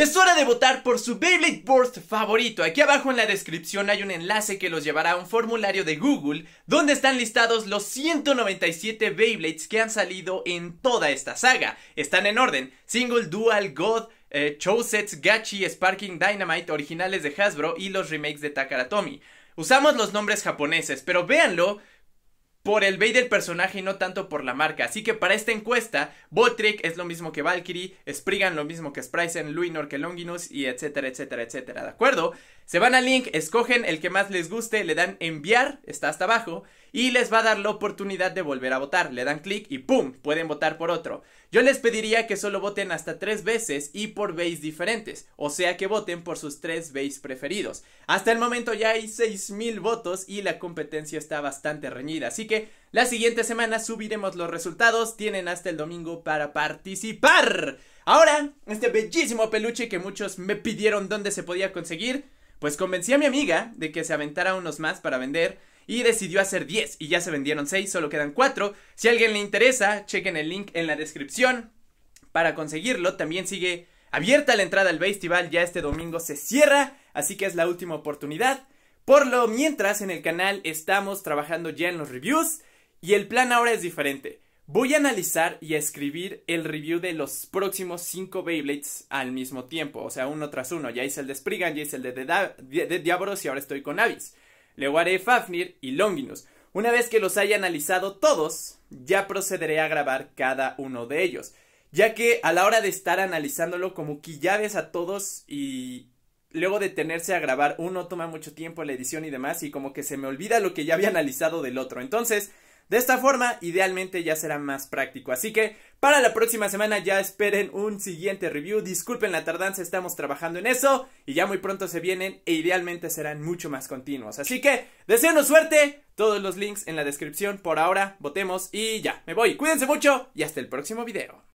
Es hora de votar por su Beyblade Burst favorito. Aquí abajo en la descripción hay un enlace que los llevará a un formulario de Google donde están listados los 197 Beyblades que han salido en toda esta saga. Están en orden: Single, Dual, God, eh, Gachi, Sparking Dynamite, originales de Hasbro y los remakes de Takaratomi. Usamos los nombres japoneses, pero véanlo por el bay del personaje y no tanto por la marca. Así que para esta encuesta, Botrick es lo mismo que Valkyrie, Spriggan lo mismo que Spryzen, Luinor que Longinus y etcétera, etcétera, etcétera. ¿De acuerdo? Se van al link, escogen el que más les guste, le dan enviar, está hasta abajo, y les va a dar la oportunidad de volver a votar. Le dan clic y ¡pum! Pueden votar por otro. Yo les pediría que solo voten hasta tres veces y por veis diferentes, o sea que voten por sus tres veis preferidos. Hasta el momento ya hay 6.000 votos y la competencia está bastante reñida, así que la siguiente semana subiremos los resultados, tienen hasta el domingo para participar. Ahora, este bellísimo peluche que muchos me pidieron dónde se podía conseguir. Pues convencí a mi amiga de que se aventara unos más para vender y decidió hacer 10 y ya se vendieron 6, solo quedan 4. Si a alguien le interesa, chequen el link en la descripción para conseguirlo. También sigue abierta la entrada al festival, ya este domingo se cierra, así que es la última oportunidad. Por lo mientras en el canal estamos trabajando ya en los reviews y el plan ahora es diferente. Voy a analizar y a escribir el review de los próximos 5 Beyblades al mismo tiempo, o sea, uno tras uno. Ya hice el de Spriggan, ya hice el de, de, y ahora estoy con Avis. Luego haré Fafnir y Longinus. Una vez que los haya analizado todos, ya procederé a grabar cada uno de ellos, ya que a la hora de estar analizándolo como que ya ves a todos y luego de tenerse a grabar uno toma mucho tiempo la edición y demás y como que se me olvida lo que ya había analizado del otro. Entonces, de esta forma, idealmente ya será más práctico. Así que para la próxima semana ya esperen un siguiente review. Disculpen la tardanza, estamos trabajando en eso y ya muy pronto se vienen e idealmente serán mucho más continuos. Así que deseanos suerte, todos los links en la descripción. Por ahora, votemos y ya, me voy. Cuídense mucho y hasta el próximo video.